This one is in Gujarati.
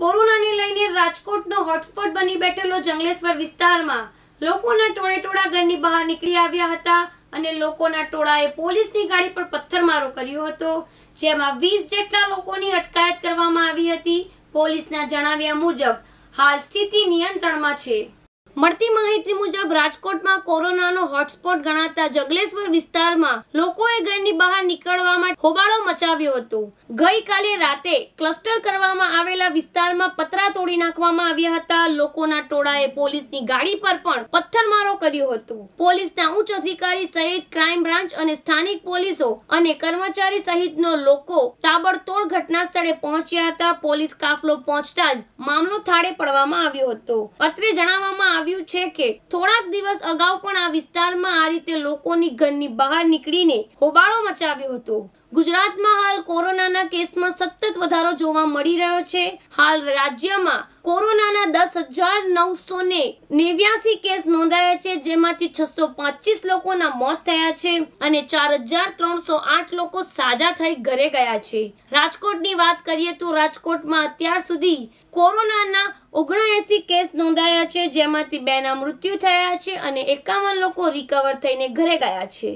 કોરોનાને લઈને રાજકોટનો હોટસ્પોટ બની બેઠેલો જંગલેશ્વર વિસ્તારમાં લોકોના ટોળે ટોળા ઘરની બહાર નીકળી આવ્યા હતા અને લોકોના ટોળાએ પોલીસની ગાડી પર પથ્થરમારો કર્યો હતો જેમાં વીસ જેટલા લોકોની અટકાયત કરવામાં આવી હતી પોલીસના જણાવ્યા મુજબ હાલ સ્થિતિ નિયંત્રણમાં છે મળતી માહિતી મુજબ રાજકોટમાં કોરોનાનો હોટસ્પોટ ગણાતા જગલેશ્વર વિસ્તારમાં લોકોએ ઘરની બહાર નીકળવા માટે હોબાળો મચાવ્યો હતો ગઈકાલે રાતે ક્લસ્ટર કરવામાં આવેલા વિસ્તારમાં પતરા તોડી નાખવામાં આવ્યા હતા લોકોના ટોળાએ પોલીસની ગાડી પર પણ પથ્થરમારો કર્યો હતો પોલીસના ઉચ્ચ અધિકારી સહિત ક્રાઇમ બ્રાન્ચ અને સ્થાનિક પોલીસો અને કર્મચારી સહિતનો લોકો તાબડતોડ ઘટના સ્થળે પહોંચ્યા હતા પોલીસ કાફલો પહોંચતા જ મામલો થાળે પડવામાં આવ્યો હતો પત્રે જણાવવામાં આવ્યું છે કે થોડાક દિવસ અગાઉ પણ આ વિસ્તારમાં આ રીતે લોકોની ઘરની બહાર નીકળીને હોબાળો મચાવ્યો હતો ગુજરાતમાં હાલ કોરોનાના કેસમાં સતત વધારો જોવા મળી રહ્યો છે હાલ રાજ્યમાં કોરોનાના દસ હજાર નવસો ને નેવ્યાસી કેસ નોંધાયા છે જેમાંથી છસો પચીસ લોકોના મોત થયા છે અને ચાર હજાર ત્રણસો આઠ લોકો સાજા થઈ ઘરે ગયા છે રાજકોટની વાત કરીએ તો રાજકોટમાં અત્યાર સુધી કોરોનાના ઓગણએસી કેસ નોંધાયા છે જેમાંથી બેના મૃત્યુ થયા છે અને એકાવન લોકો રિકવર થઈને ઘરે ગયા છે